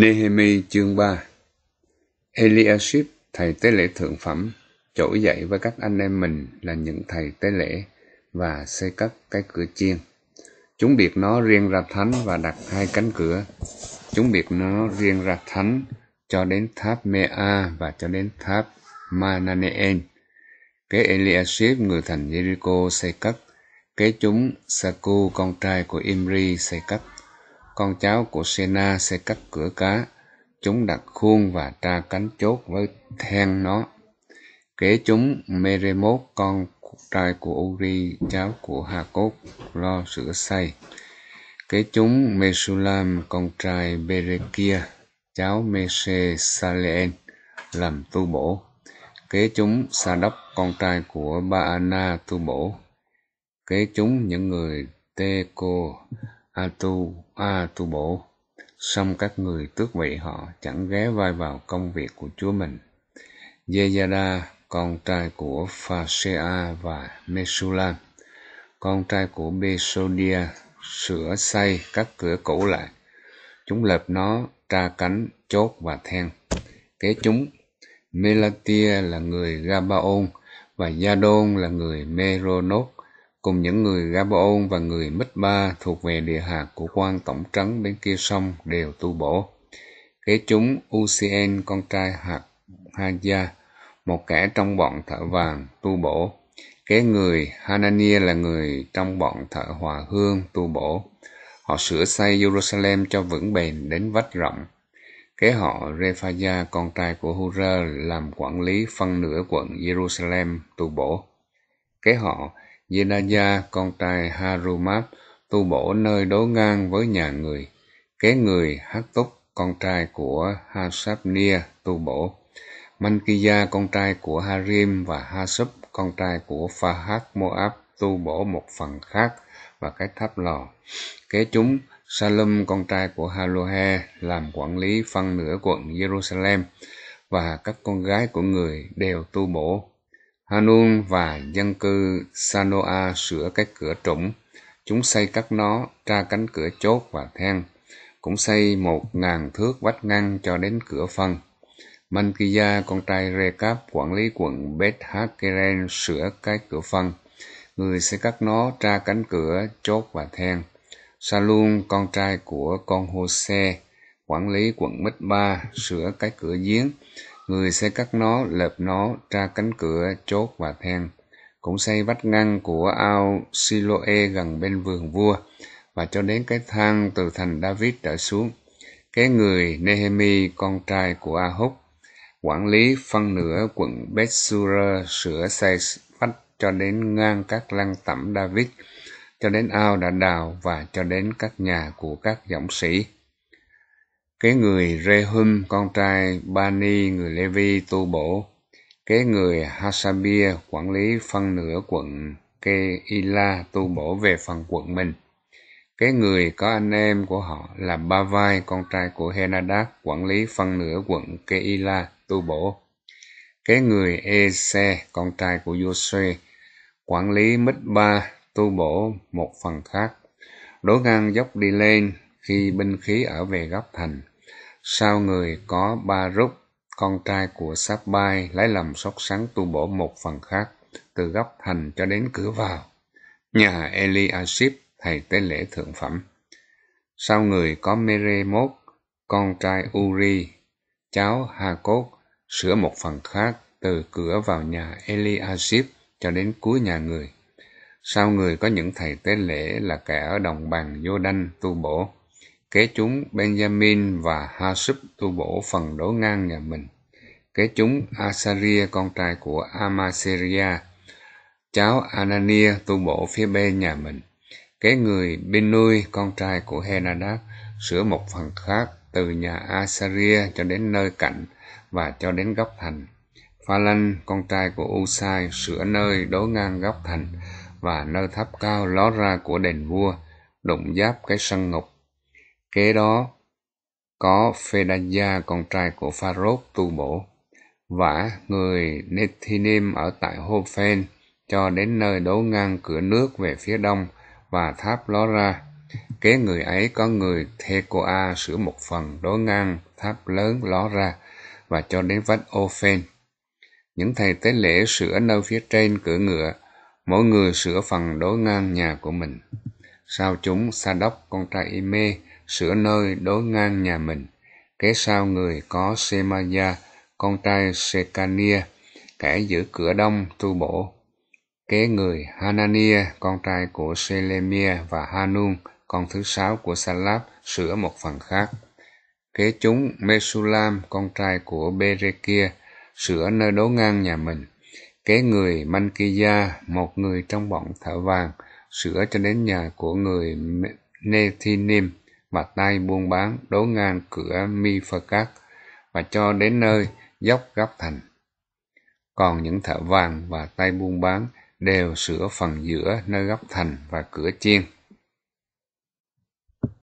Nehemi chương 3 Eliashib, thầy tế lễ thượng phẩm, trỗi dậy với các anh em mình là những thầy tế lễ và xây cất cái cửa chiên. Chúng biệt nó riêng ra thánh và đặt hai cánh cửa. Chúng biệt nó riêng ra thánh cho đến tháp Mea và cho đến tháp Mananeen. Kế Eliashib người thành Jericho xây cất, kế chúng Saku con trai của Imri xây cất con cháu của Sena sẽ cắt cửa cá. Chúng đặt khuôn và tra cánh chốt với then nó. Kế chúng Meremot, con trai của Uri, cháu của Hà lo sửa say. Kế chúng Mesulam, con trai Berekia, cháu Mese Saleen, làm tu bổ. Kế chúng Sa Đốc, con trai của Baana tu bổ. Kế chúng những người Teco a à, tu a à, tu bổ song các người tước vị họ chẳng ghé vai vào công việc của chúa mình Jejada con trai của Phasea và Mesulam con trai của Besodia sửa xây các cửa cũ lại chúng lập nó tra cánh chốt và then kế chúng Melatia là người Gabaon và Gia Đôn là người Meronot cùng những người Gabon và người Mít thuộc về địa hạt của quan tổng trấn bên kia sông đều tu bổ. Kế chúng Ucien con trai hạt Haja, một kẻ trong bọn thợ vàng tu bổ. Kế người Hanania là người trong bọn thợ hòa hương tu bổ. Họ sửa xây Jerusalem cho vững bền đến vách rộng. Kế họ Rephaya con trai của Hura làm quản lý phân nửa quận Jerusalem tu bổ. Kế họ Jedaya con trai Harumap tu bổ nơi đối ngang với nhà người. Kế người Hát Túc con trai của Hasapnia tu bổ. Mankiya con trai của Harim và Hasup con trai của Phahat Moab tu bổ một phần khác và cái tháp lò. Kế chúng Salum con trai của Halohe làm quản lý phân nửa quận Jerusalem và các con gái của người đều tu bổ Hanun và dân cư Sanoa sửa cái cửa trũng. Chúng xây cắt nó, tra cánh cửa chốt và then. Cũng xây một ngàn thước vách ngăn cho đến cửa phân. Mankiya, con trai Rekab, quản lý quận Beth Hakeren, sửa cái cửa phân. Người sẽ cắt nó tra cánh cửa, chốt và then. Salun, con trai của con Hose, quản lý quận Mít Ba, sửa cái cửa giếng người sẽ cắt nó lợp nó tra cánh cửa chốt và then cũng xây vách ngăn của ao siloe gần bên vườn vua và cho đến cái thang từ thành david trở xuống cái người nehemi con trai của a quản lý phân nửa quận bethsura sửa xây vách cho đến ngang các lăng tẩm david cho đến ao đã đào và cho đến các nhà của các dũng sĩ cái người Rehum con trai Bani người Levi tu bổ. Cái người Hasabia quản lý phân nửa quận Keila tu bổ về phần quận mình. Cái người có anh em của họ là Ba Vai con trai của Henadad quản lý phân nửa quận Keila tu bổ. Cái người Ese con trai của Josue quản lý mít ba tu bổ một phần khác đối ngang dốc đi lên khi binh khí ở về góc thành sau người có Ba rút con trai của Sáp Bai, lấy lòng sốt sắng tu bổ một phần khác, từ góc thành cho đến cửa vào. Nhà Eli Asip, thầy tế lễ thượng phẩm. Sau người có Mere Mốt, con trai Uri, cháu ha Cốt, sửa một phần khác từ cửa vào nhà Eli Asip cho đến cuối nhà người. Sau người có những thầy tế lễ là kẻ ở đồng bằng Vô Đanh tu bổ Kế chúng Benjamin và Hasub tu bổ phần đổ ngang nhà mình. Kế chúng Asaria con trai của Amaseria, cháu Anania tu bổ phía bên nhà mình. Kế người Binui con trai của Henadad sửa một phần khác từ nhà Asaria cho đến nơi cạnh và cho đến góc thành. phalan con trai của Usai, sửa nơi đối ngang góc thành và nơi tháp cao ló ra của đền vua, đụng giáp cái sân ngục Kế đó có Phedaya con trai của pharaoh tu bổ và người Nethinim ở tại Hophen cho đến nơi đố ngang cửa nước về phía đông và tháp ló ra. Kế người ấy có người Thecoa sửa một phần đố ngang tháp lớn ló ra và cho đến vách Ophen. Những thầy tế lễ sửa nơi phía trên cửa ngựa, mỗi người sửa phần đố ngang nhà của mình. Sau chúng, Sa đốc con trai Ime sửa nơi đối ngang nhà mình. Kế sau người có Semaya, con trai Sekania, kẻ giữ cửa đông tu bổ. Kế người Hanania, con trai của Selemia và Hanun, con thứ sáu của Salab sửa một phần khác. Kế chúng Mesulam, con trai của Berekia, sửa nơi đố ngang nhà mình. Kế người Mankiya, một người trong bọn thợ vàng, sửa cho đến nhà của người Nethinim, và tay buôn bán đố ngang cửa mi phơ cát và cho đến nơi dốc góc thành còn những thợ vàng và tay buôn bán đều sửa phần giữa nơi góc thành và cửa chiên